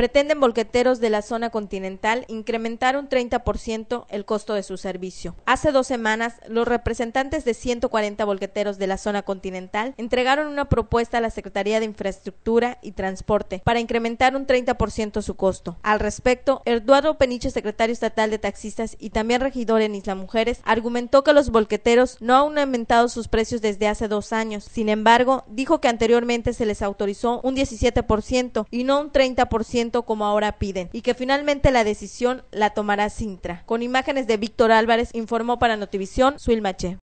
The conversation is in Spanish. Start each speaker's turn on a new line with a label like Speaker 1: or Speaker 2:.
Speaker 1: pretenden volqueteros de la zona continental incrementar un 30% el costo de su servicio. Hace dos semanas, los representantes de 140 volqueteros de la zona continental entregaron una propuesta a la Secretaría de Infraestructura y Transporte para incrementar un 30% su costo. Al respecto, Eduardo Peniche, secretario estatal de taxistas y también regidor en Isla Mujeres, argumentó que los volqueteros no han aumentado sus precios desde hace dos años. Sin embargo, dijo que anteriormente se les autorizó un 17% y no un 30% como ahora piden y que finalmente la decisión la tomará Sintra. Con imágenes de Víctor Álvarez informó para Notivisión Suilmache.